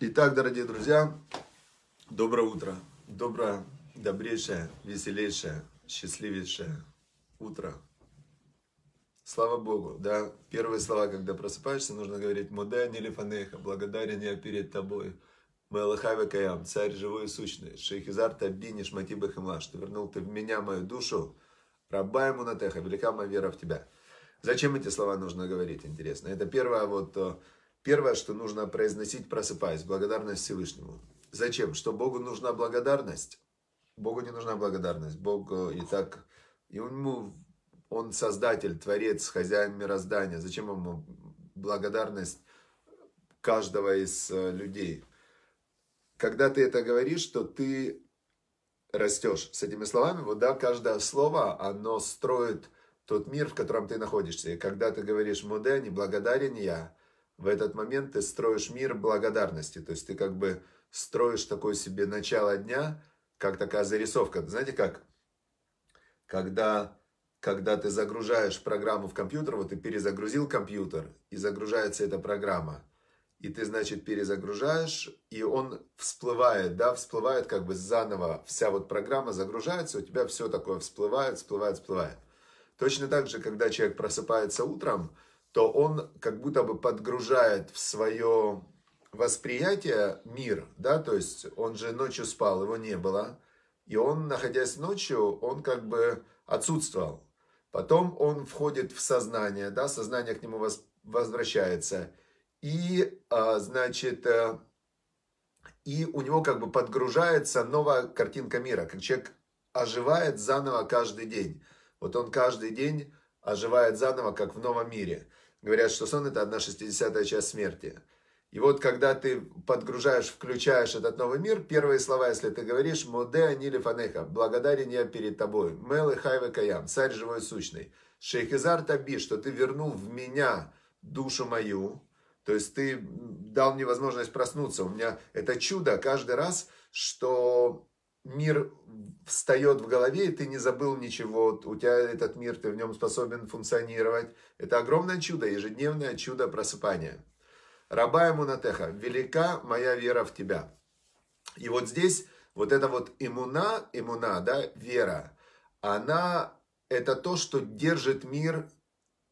Итак, дорогие друзья, доброе утро. Доброе, добрейшее, веселейшее, счастливейшее утро. Слава Богу, да, первые слова, когда просыпаешься, нужно говорить «Муда нелифанеха, благодарен я перед тобой». Мелахаве Каям, царь живой и сущный, Шейхизар Табини Шмати Бахимла, что вернул ты в меня мою душу, раба мунатеха, натеха, велика моя вера в тебя. Зачем эти слова нужно говорить, интересно? Это первое вот э, Первое, что нужно произносить, просыпаясь, благодарность Всевышнему. Зачем? Что Богу нужна благодарность? Богу не нужна благодарность. Бог э, и так, и ему он создатель, творец, хозяин мироздания. Зачем ему благодарность каждого из э, людей? Когда ты это говоришь, что ты растешь с этими словами, вот да, каждое слово, оно строит тот мир, в котором ты находишься. И когда ты говоришь «муде», «не благодарен я», в этот момент ты строишь мир благодарности. То есть ты как бы строишь такое себе начало дня, как такая зарисовка. Знаете как? Когда, когда ты загружаешь программу в компьютер, вот ты перезагрузил компьютер, и загружается эта программа. И ты, значит, перезагружаешь, и он всплывает, да, всплывает как бы заново. Вся вот программа загружается, у тебя все такое всплывает, всплывает, всплывает. Точно так же, когда человек просыпается утром, то он как будто бы подгружает в свое восприятие мир, да, то есть он же ночью спал, его не было, и он, находясь ночью, он как бы отсутствовал. Потом он входит в сознание, да, сознание к нему возвращается, и, а, значит, э, и у него как бы подгружается новая картинка мира, как человек оживает заново каждый день. Вот он каждый день оживает заново, как в новом мире. Говорят, что сон – это одна шестидесятая часть смерти. И вот когда ты подгружаешь, включаешь этот новый мир, первые слова, если ты говоришь «Моде анили фанеха» – «Благодарен я перед тобой», «Мелы хайве каям» – «Царь живой сущный», «Шейхизар таби» – «Что ты вернул в меня душу мою», то есть ты дал мне возможность проснуться. У меня это чудо каждый раз, что мир встает в голове, и ты не забыл ничего, у тебя этот мир, ты в нем способен функционировать. Это огромное чудо, ежедневное чудо просыпания. Раба Эмунатеха, велика моя вера в тебя. И вот здесь вот эта вот иммуна, иммуна, да, вера, она это то, что держит мир.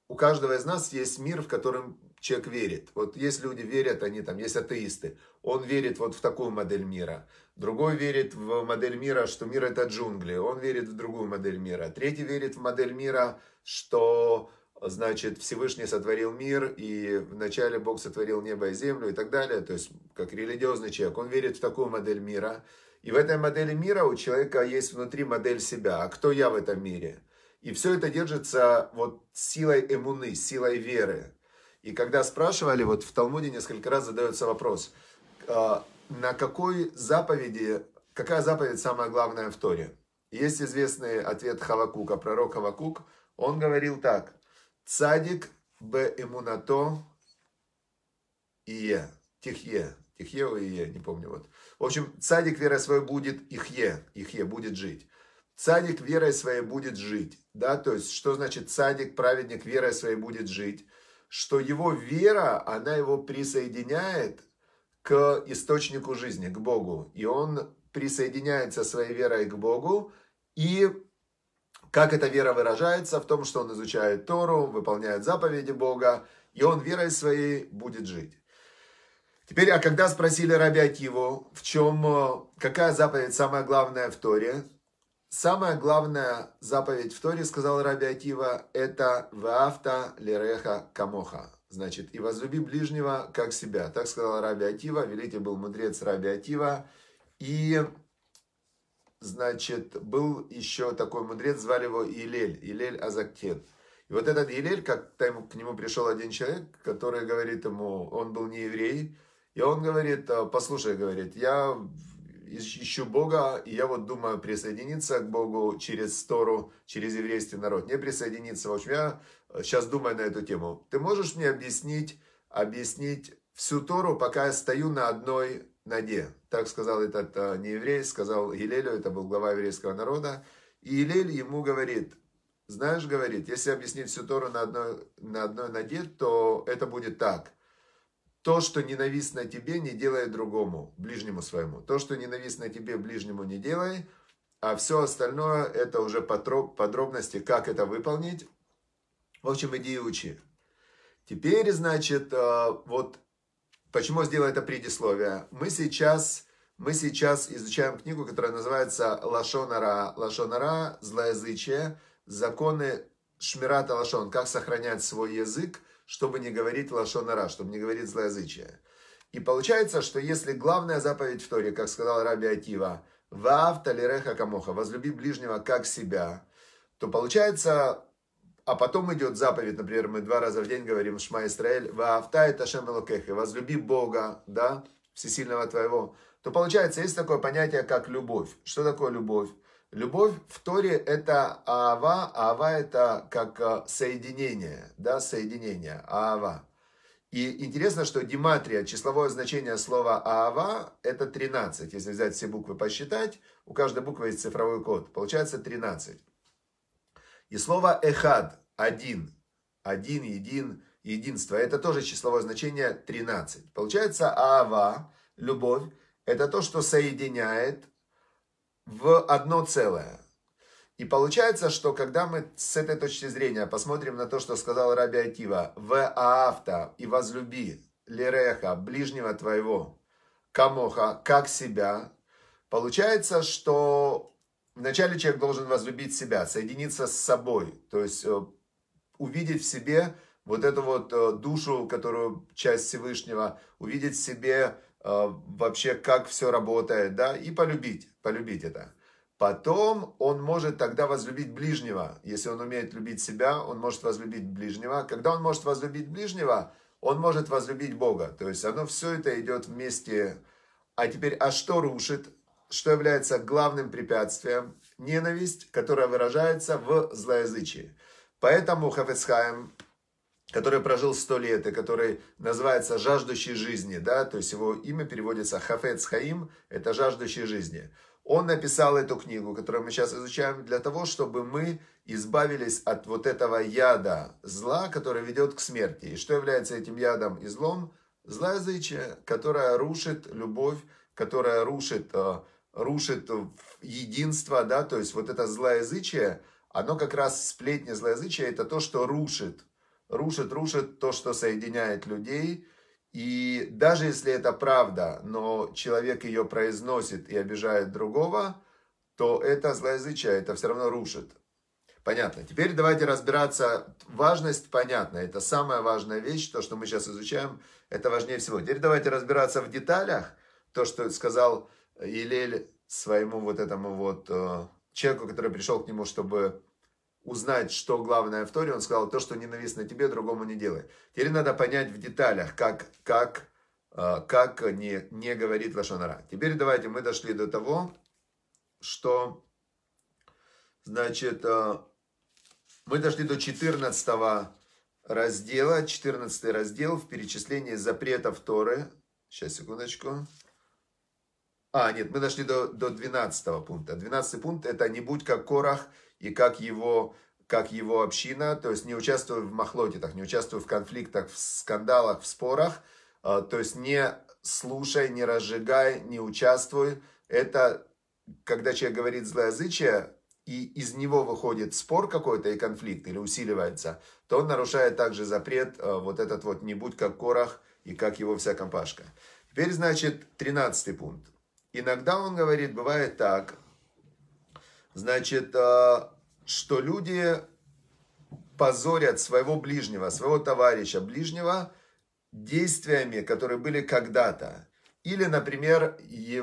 У каждого из нас есть мир, в котором человек верит. Вот есть люди верят, они там, есть атеисты. Он верит вот в такую модель мира. Другой верит в модель мира, что мир это джунгли. Он верит в другую модель мира. Третий верит в модель мира, что значит, Всевышний сотворил мир, и вначале Бог сотворил небо и землю и так далее. То есть, как религиозный человек, он верит в такую модель мира. И в этой модели мира у человека есть внутри модель себя. А кто я в этом мире? И все это держится вот силой эмуны, силой веры. И когда спрашивали, вот в Талмуде несколько раз задается вопрос, а, на какой заповеди, какая заповедь самая главная в Торе? Есть известный ответ Хавакука, пророк Хавакук. Он говорил так. Цадик б имунато ие, тихье, тихье у ие, не помню. Вот. В общем, цадик верой своей будет ихье, ихье будет жить. Цадик верой своей будет жить. Да, то есть, что значит цадик, праведник верой своей будет жить? Что его вера, она его присоединяет к источнику жизни, к Богу. И он присоединяется своей верой к Богу. И как эта вера выражается? В том, что он изучает Тору, выполняет заповеди Бога, и он верой своей будет жить. Теперь, а когда спросили Раби Акиву, в чем, э, какая заповедь самая главная в Торе, самая главная заповедь в Торе, сказал Раби Акива, это «Ваавта лиреха камоха». Значит, и возлюби ближнего, как себя. Так сказал Раби Атива, великий был мудрец Раби Атива. И, значит, был еще такой мудрец, звали его Илель, Илель Азактен. И вот этот Илель, как к нему пришел один человек, который говорит ему, он был не еврей, и он говорит, «А, послушай, говорит, я ищу Бога, и я вот думаю присоединиться к Богу через Тору, через еврейский народ, не присоединиться. В общем, я сейчас думаю на эту тему. Ты можешь мне объяснить, объяснить всю Тору, пока я стою на одной ноге? Так сказал этот э, не еврей, сказал Елелю, это был глава еврейского народа. И Елель ему говорит, знаешь, говорит, если объяснить всю Тору на одной, на одной ноге, то это будет так. То, что ненавистно тебе, не делай другому, ближнему своему. То, что ненавистно тебе, ближнему не делай. А все остальное, это уже подробности, как это выполнить. В общем, иди и учи. Теперь, значит, э, вот почему я сделал это предисловие. Мы сейчас, мы сейчас изучаем книгу, которая называется «Лашонара, Лашонара, злоязычие, законы Шмирата Лашон, как сохранять свой язык, чтобы не говорить лашонара, чтобы не говорить злоязычие. И получается, что если главная заповедь в Торе, как сказал Раби Акива, «Ваав талереха камоха» – «возлюби ближнего как себя», то получается, а потом идет заповедь, например, мы два раза в день говорим «Шма Исраэль», «Ваавта это Шем Элокехи», «Возлюби Бога», да, «Всесильного твоего», то получается, есть такое понятие, как любовь. Что такое любовь? Любовь в Торе – это Аава, Аава – это как э, соединение, да, соединение, Аава. И интересно, что Диматрия числовое значение слова Аава – это 13. Если взять все буквы посчитать, у каждой буквы есть цифровой код. Получается 13. И слово эхад, один, один, един, единство, это тоже числовое значение 13. Получается, ава, любовь, это то, что соединяет в одно целое. И получается, что когда мы с этой точки зрения посмотрим на то, что сказал Раби Акива, «В аавта и возлюби лиреха, ближнего твоего, камоха, как себя», получается, что Вначале человек должен возлюбить себя, соединиться с собой, то есть э, увидеть в себе вот эту вот э, душу, которую часть Всевышнего, увидеть в себе э, вообще, как все работает, да, и полюбить, полюбить это. Потом он может тогда возлюбить ближнего. Если он умеет любить себя, он может возлюбить ближнего. Когда он может возлюбить ближнего, он может возлюбить Бога. То есть оно все это идет вместе. А теперь, а что рушит? что является главным препятствием, ненависть, которая выражается в злоязычии. Поэтому Хафецхайм, который прожил сто лет и который называется «жаждущий жизни», да, то есть его имя переводится Хафецхаим, это «жаждущий жизни», он написал эту книгу, которую мы сейчас изучаем, для того, чтобы мы избавились от вот этого яда зла, который ведет к смерти. И что является этим ядом и злом? Злоязычие, которое рушит любовь, которое рушит э, рушит единство, да, то есть вот это злоязычие, оно как раз сплетни злоязычия, это то, что рушит, рушит, рушит то, что соединяет людей, и даже если это правда, но человек ее произносит и обижает другого, то это злоязычие, это все равно рушит. Понятно. Теперь давайте разбираться. Важность понятна. Это самая важная вещь, то, что мы сейчас изучаем, это важнее всего. Теперь давайте разбираться в деталях, то, что сказал Елель своему вот этому вот э, человеку, который пришел к нему, чтобы узнать, что главное в Торе, он сказал, то, что ненавистно тебе, другому не делай. Теперь надо понять в деталях, как, как, э, как не, не говорит Лошонара. Теперь давайте мы дошли до того, что, значит, э, мы дошли до 14 раздела, 14 раздел в перечислении запретов Торы. Сейчас, секундочку. А, нет, мы дошли до, до 12 пункта. 12 пункт – это «не будь как Корах и как его, как его община», то есть не участвуй в махлотитах, не участвуй в конфликтах, в скандалах, в спорах, а, то есть не слушай, не разжигай, не участвуй. Это когда человек говорит злоязычие, и из него выходит спор какой-то и конфликт, или усиливается, то он нарушает также запрет а, вот этот вот «не будь как Корах и как его вся компашка». Теперь, значит, 13 пункт. Иногда он говорит, бывает так, значит, э, что люди позорят своего ближнего, своего товарища ближнего действиями, которые были когда-то. Или, например,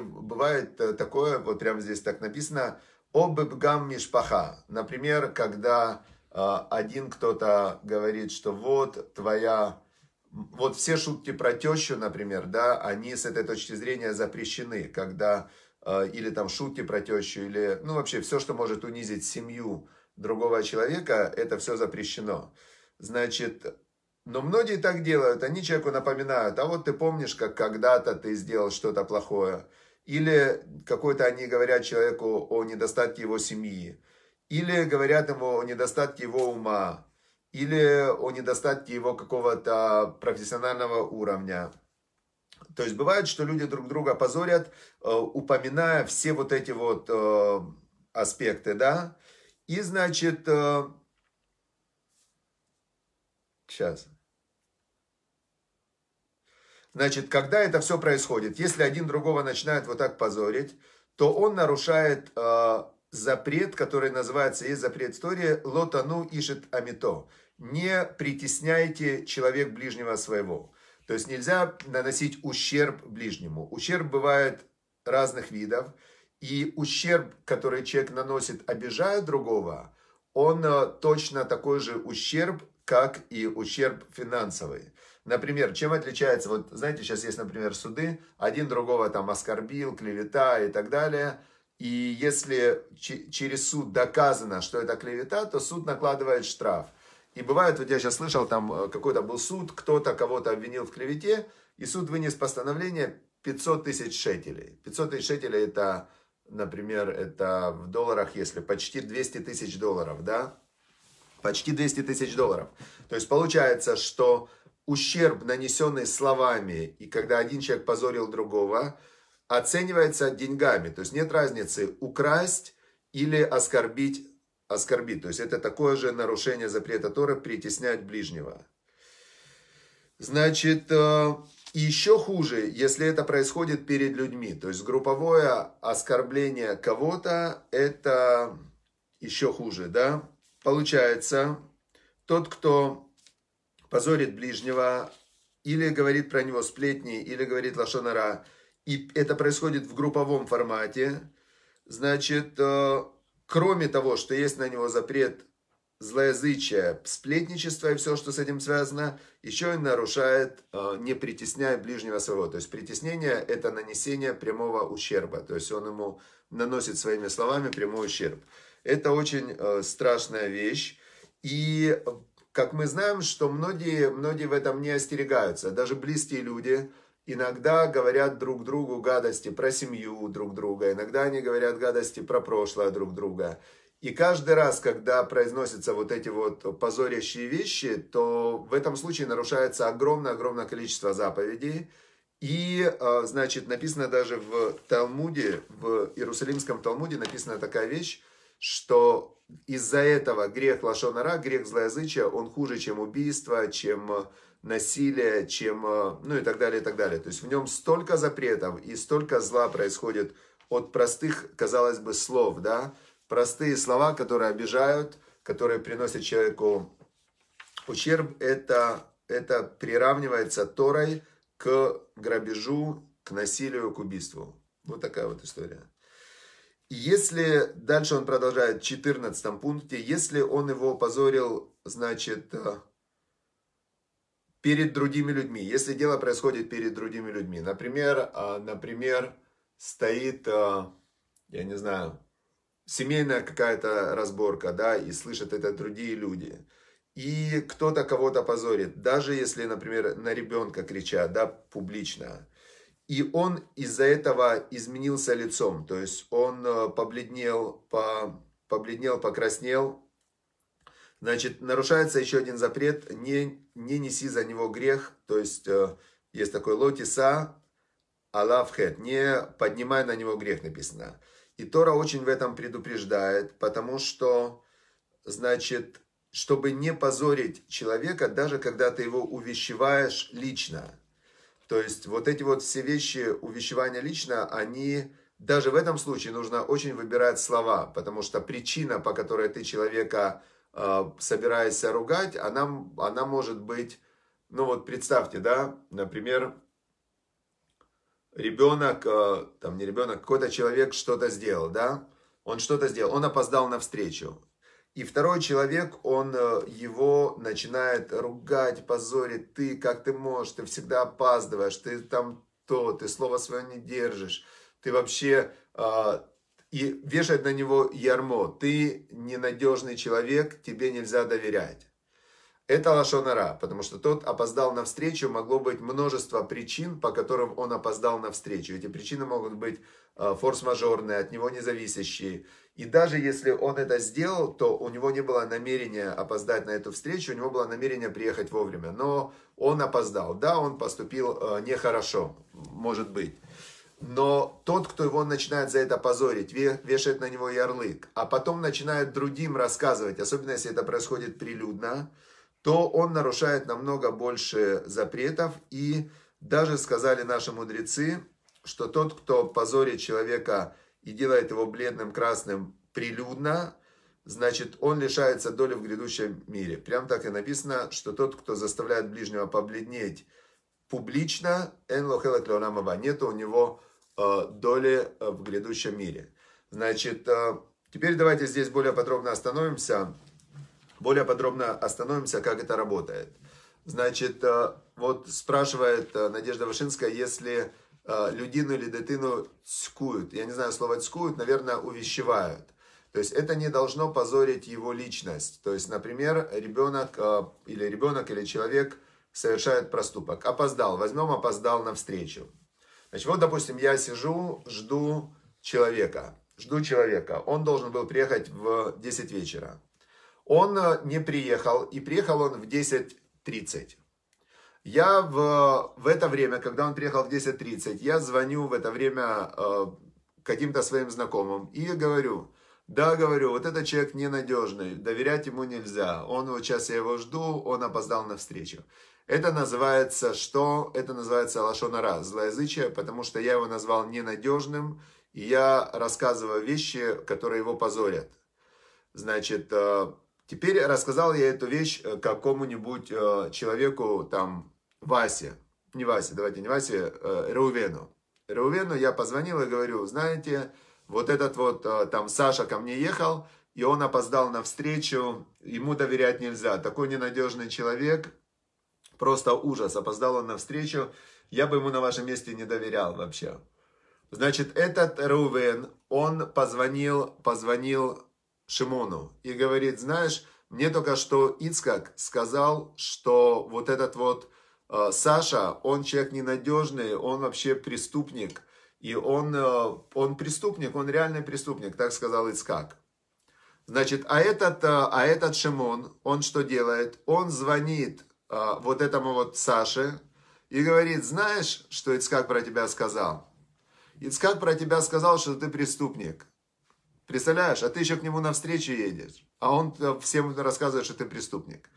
бывает э, такое, вот прямо здесь так написано, оббгам мишпаха. Например, когда э, один кто-то говорит, что вот твоя вот все шутки про тещу, например, да, они с этой точки зрения запрещены, когда э, или там шутки про тещу, или, ну, вообще все, что может унизить семью другого человека, это все запрещено. Значит, но многие так делают, они человеку напоминают, а вот ты помнишь, как когда-то ты сделал что-то плохое, или какой-то они говорят человеку о недостатке его семьи, или говорят ему о недостатке его ума, или о недостатке его какого-то профессионального уровня. То есть бывает, что люди друг друга позорят, э, упоминая все вот эти вот э, аспекты, да. И значит, сейчас. Э, значит, когда это все происходит, если один другого начинает вот так позорить, то он нарушает запрет, который называется, есть запрет истории, лотану ишит амито не притесняйте человек ближнего своего. То есть нельзя наносить ущерб ближнему. Ущерб бывает разных видов. И ущерб, который человек наносит, обижая другого, он э, точно такой же ущерб, как и ущерб финансовый. Например, чем отличается, вот знаете, сейчас есть, например, суды, один другого там оскорбил, клевета и так далее. И если через суд доказано, что это клевета, то суд накладывает штраф – и бывает, вот я сейчас слышал, там э, какой-то был суд, кто-то кого-то обвинил в клевете, и суд вынес постановление 500 тысяч шекелей. 500 тысяч шекелей это, например, это в долларах, если почти 200 тысяч долларов, да? Почти 200 тысяч долларов. То есть получается, что ущерб, нанесенный словами, и когда один человек позорил другого, оценивается деньгами. То есть нет разницы украсть или оскорбить оскорбить. То есть это такое же нарушение запрета Тора притеснять ближнего. Значит, э, еще хуже, если это происходит перед людьми. То есть групповое оскорбление кого-то, это еще хуже, да? Получается, тот, кто позорит ближнего, или говорит про него сплетни, или говорит лошонара, и это происходит в групповом формате, значит, э, Кроме того, что есть на него запрет злоязычия, сплетничества и все, что с этим связано, еще и нарушает, э, не притесняя ближнего своего. То есть притеснение – это нанесение прямого ущерба. То есть он ему наносит своими словами прямой ущерб. Это очень э, страшная вещь. И э, как мы знаем, что многие, многие в этом не остерегаются. Даже близкие люди – Иногда говорят друг другу гадости про семью друг друга, иногда они говорят гадости про прошлое друг друга. И каждый раз, когда произносятся вот эти вот позорящие вещи, то в этом случае нарушается огромное-огромное количество заповедей. И, э, значит, написано даже в Талмуде, в Иерусалимском Талмуде написана такая вещь, что из-за этого грех лошонара, грех злоязычия, он хуже, чем убийство, чем насилия, чем, э, ну и так далее, и так далее. То есть в нем столько запретов и столько зла происходит от простых, казалось бы, слов, да, простые слова, которые обижают, которые приносят человеку ущерб, это, это приравнивается Торой к грабежу, к насилию, к убийству. Вот такая вот история. если, дальше он продолжает в 14 пункте, если он его опозорил, значит, э, перед другими людьми, если дело происходит перед другими людьми. Например, а, например стоит, а, я не знаю, семейная какая-то разборка, да, и слышат это другие люди. И кто-то кого-то позорит, даже если, например, на ребенка кричат, да, публично. И он из-за этого изменился лицом, то есть он а, побледнел, по, побледнел, покраснел, Значит, нарушается еще один запрет, не, не неси за него грех, то есть э, есть такой лотиса, алавхет, не поднимай на него грех, написано. И Тора очень в этом предупреждает, потому что, значит, чтобы не позорить человека, даже когда ты его увещеваешь лично. То есть вот эти вот все вещи увещевания лично, они даже в этом случае нужно очень выбирать слова, потому что причина, по которой ты человека а, собираясь ругать, она, а она может быть, ну вот представьте, да, например, ребенок, а, там не ребенок, какой-то человек что-то сделал, да, он что-то сделал, он опоздал на встречу. И второй человек, он э, его начинает ругать, позорит, ты как ты можешь, ты всегда опаздываешь, ты там то, ты слово свое не держишь, ты вообще и вешать на него ярмо. Ты ненадежный человек, тебе нельзя доверять. Это лошонара, потому что тот опоздал на встречу, могло быть множество причин, по которым он опоздал на встречу. Эти причины могут быть э, форс-мажорные, от него независящие. И даже если он это сделал, то у него не было намерения опоздать на эту встречу, у него было намерение приехать вовремя. Но он опоздал. Да, он поступил э, нехорошо, может быть но тот, кто его начинает за это позорить, вешает на него ярлык, а потом начинает другим рассказывать, особенно если это происходит прилюдно, то он нарушает намного больше запретов. И даже сказали наши мудрецы, что тот, кто позорит человека и делает его бледным, красным прилюдно, значит, он лишается доли в грядущем мире. Прям так и написано, что тот, кто заставляет ближнего побледнеть публично, энлохелаклеонамаба, нет у него Э, доли э, в грядущем мире. Значит, э, теперь давайте здесь более подробно остановимся. Более подробно остановимся, как это работает. Значит, вот спрашивает Надежда Вышинская, если людину или детину цкуют. Я не знаю слово цкуют, наверное, увещевают. То есть это не должно позорить его личность. То есть, например, ребенок или ребенок или человек совершает проступок. Опоздал, возьмем опоздал на встречу. Значит, вот, допустим, я сижу, жду человека. Жду человека. Он должен был приехать в 10 вечера. Он э, не приехал, и приехал он в 10.30. Я в, в это время, когда он приехал в 10.30, я звоню в это время э, каким-то своим знакомым и говорю, да, говорю, вот этот человек ненадежный, доверять ему нельзя. Он вот сейчас я его жду, он опоздал на встречу. Это называется что? Это называется лошонара, злоязычие, потому что я его назвал ненадежным, и я рассказываю вещи, которые его позорят. Значит, э, теперь рассказал я эту вещь э, какому-нибудь э, человеку, там, Васе, не Васе, давайте не Васе, Реувену. Реувену я позвонил и говорю, знаете, вот этот вот, там, Саша ко мне ехал, и он опоздал на встречу, ему доверять нельзя, такой ненадежный человек, Просто ужас. Опоздал он на встречу. Я бы ему на вашем месте не доверял вообще. Значит, этот Рувен, он позвонил, позвонил Шимону и говорит, знаешь, мне только что Ицкак сказал, что вот этот вот э, Саша, он человек ненадежный, он вообще преступник. И он, э, он преступник, он реальный преступник, так сказал Ицкак. Значит, а этот, э, а этот Шимон, он что делает? Он звонит а, вот этому вот Саше и говорит, знаешь, что Ицкак про тебя сказал? Ицкак про тебя сказал, что ты преступник. Представляешь, а ты еще к нему навстречу едешь. А он всем рассказывает, что ты преступник.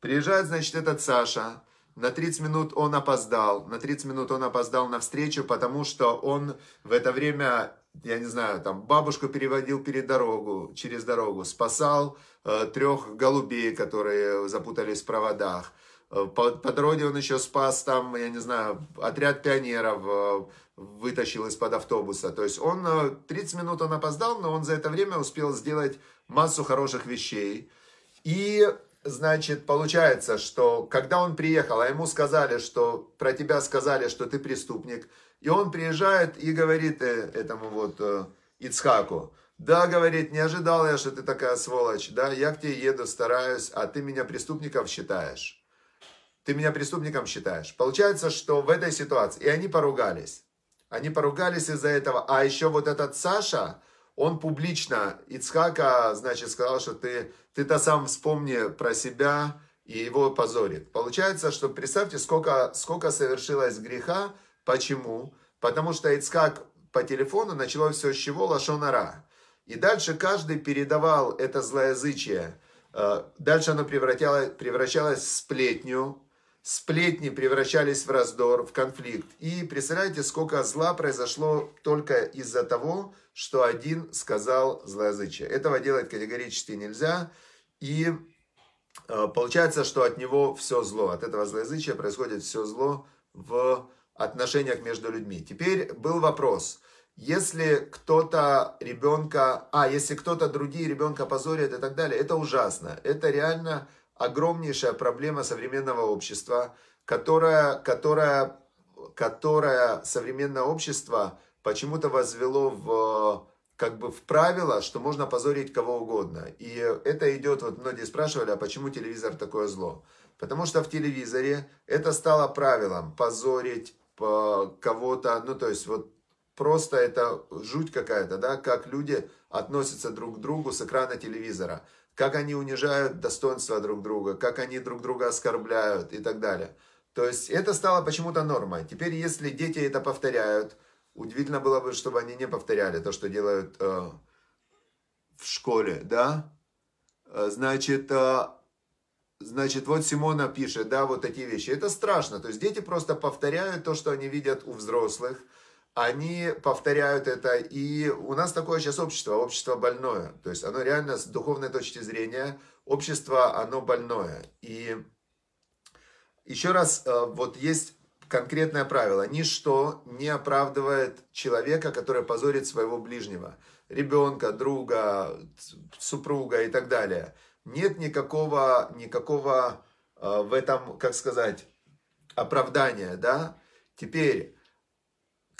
Приезжает, значит, этот Саша. На 30 минут он опоздал. На 30 минут он опоздал на встречу, потому что он в это время, я не знаю, там бабушку переводил перед дорогу, через дорогу, спасал э, трех голубей, которые запутались в проводах. Э, по, по дороге он еще спас там, я не знаю, отряд пионеров э, вытащил из-под автобуса. То есть он 30 э, минут он опоздал, но он за это время успел сделать массу хороших вещей. И, значит, получается, что когда он приехал, а ему сказали, что про тебя сказали, что ты преступник, и он приезжает и говорит этому вот Ицхаку, да, говорит, не ожидал я, что ты такая сволочь, да, я к тебе еду, стараюсь, а ты меня преступников считаешь ты меня преступником считаешь. Получается, что в этой ситуации, и они поругались. Они поругались из-за этого. А еще вот этот Саша, он публично Ицхака, значит, сказал, что ты, ты-то сам вспомни про себя и его позорит. Получается, что представьте, сколько, сколько совершилось греха. Почему? Потому что Ицхак по телефону началось все с чего? Лошонара. И дальше каждый передавал это злоязычие. Э, дальше оно превращалось, превращалось в сплетню, сплетни превращались в раздор, в конфликт. И представляете, сколько зла произошло только из-за того, что один сказал злоязычие. Этого делать категорически нельзя. И э, получается, что от него все зло, от этого злоязычия происходит все зло в отношениях между людьми. Теперь был вопрос. Если кто-то ребенка, а если кто-то другие ребенка позорит и так далее, это ужасно. Это реально огромнейшая проблема современного общества, которая, которая, которая современное общество почему-то возвело в как бы в правило, что можно позорить кого угодно. И это идет, вот многие спрашивали, а почему телевизор такое зло? Потому что в телевизоре это стало правилом, позорить э, кого-то, ну то есть вот просто это жуть какая-то, да, как люди относятся друг к другу с экрана телевизора как они унижают достоинство друг друга, как они друг друга оскорбляют и так далее. То есть это стало почему-то нормой. Теперь, если дети это повторяют, удивительно было бы, чтобы они не повторяли то, что делают э, в школе, да? Э, значит, э, значит, вот Симона пишет, да, вот такие вещи. Это страшно. То есть дети просто повторяют то, что они видят у взрослых они повторяют это. И у нас такое сейчас общество, общество больное. То есть оно реально с духовной точки зрения, общество, оно больное. И еще раз, э, вот есть конкретное правило. Ничто не оправдывает человека, который позорит своего ближнего. Ребенка, друга, супруга и так далее. Нет никакого, никакого э, в этом, как сказать, оправдания, да? Теперь,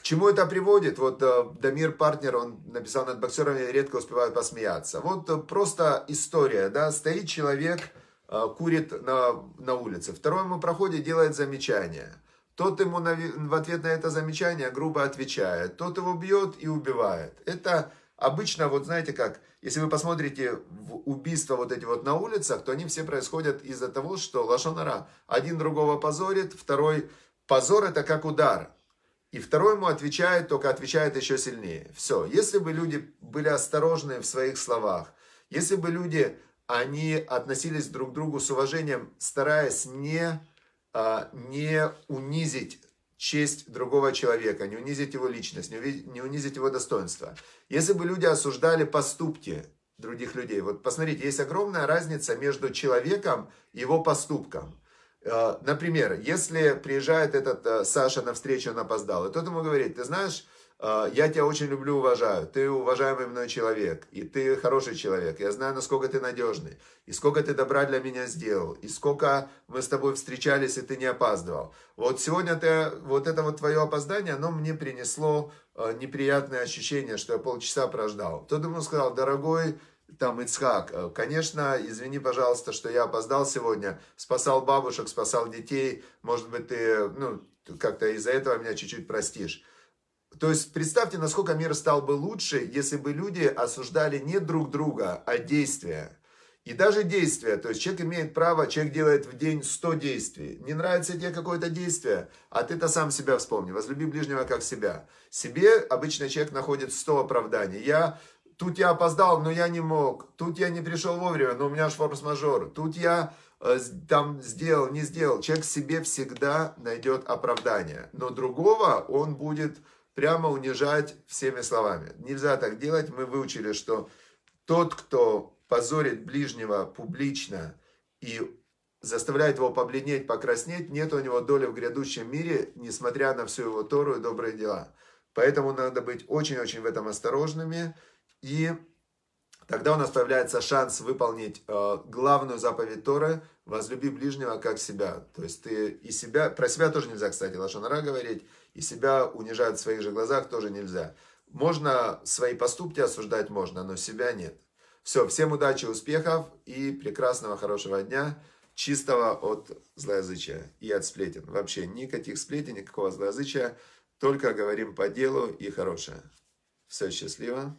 к чему это приводит? Вот э, Дамир Партнер, он написал, над боксерами редко успевают посмеяться. Вот э, просто история, да, стоит человек, э, курит на, на улице, второй ему проходе делает замечание. Тот ему на, в ответ на это замечание грубо отвечает, тот его бьет и убивает. Это обычно, вот знаете как, если вы посмотрите убийства вот эти вот на улицах, то они все происходят из-за того, что лошонара один другого позорит, второй позор это как удар. И второй ему отвечает, только отвечает еще сильнее. Все, если бы люди были осторожны в своих словах, если бы люди, они относились друг к другу с уважением, стараясь не, а, не унизить честь другого человека, не унизить его личность, не унизить его достоинство. Если бы люди осуждали поступки других людей. Вот посмотрите, есть огромная разница между человеком и его поступком. Э, например, если приезжает этот э, Саша на встречу, он опоздал, и тот ему говорит, ты знаешь, э, я тебя очень люблю, уважаю, ты уважаемый мной человек, и ты хороший человек, я знаю, насколько ты надежный, и сколько ты добра для меня сделал, и сколько мы с тобой встречались, и ты не опаздывал. Вот сегодня ты, вот это вот твое опоздание, оно мне принесло неприятное ощущение, что я полчаса прождал. Тот ему сказал, дорогой там Ицхак, э, конечно, извини, пожалуйста, что я опоздал сегодня, спасал бабушек, спасал детей, может быть, ты, ну, как-то из-за этого меня чуть-чуть простишь. То есть представьте, насколько мир стал бы лучше, если бы люди осуждали не друг друга, а действия. И даже действия, то есть человек имеет право, человек делает в день 100 действий. Не нравится тебе какое-то действие, а ты-то сам себя вспомни. Возлюби ближнего как себя. Себе обычно человек находит 100 оправданий. Я Тут я опоздал, но я не мог. Тут я не пришел вовремя, но у меня форс-мажор. Тут я э, там сделал, не сделал. Человек себе всегда найдет оправдание. Но другого он будет прямо унижать всеми словами. Нельзя так делать. Мы выучили, что тот, кто позорит ближнего публично и заставляет его побледнеть, покраснеть, нет у него доли в грядущем мире, несмотря на всю его Тору и добрые дела. Поэтому надо быть очень-очень в этом осторожными. И тогда у нас появляется шанс выполнить э, главную заповедь Торы «Возлюби ближнего, как себя». То есть ты и себя, про себя тоже нельзя, кстати, лошонара говорить, и себя унижать в своих же глазах тоже нельзя. Можно свои поступки осуждать можно, но себя нет. Все, всем удачи, успехов и прекрасного, хорошего дня, чистого от злоязычия и от сплетен. Вообще никаких сплетен, никакого злоязычия, только говорим по делу и хорошее. Все, счастливо.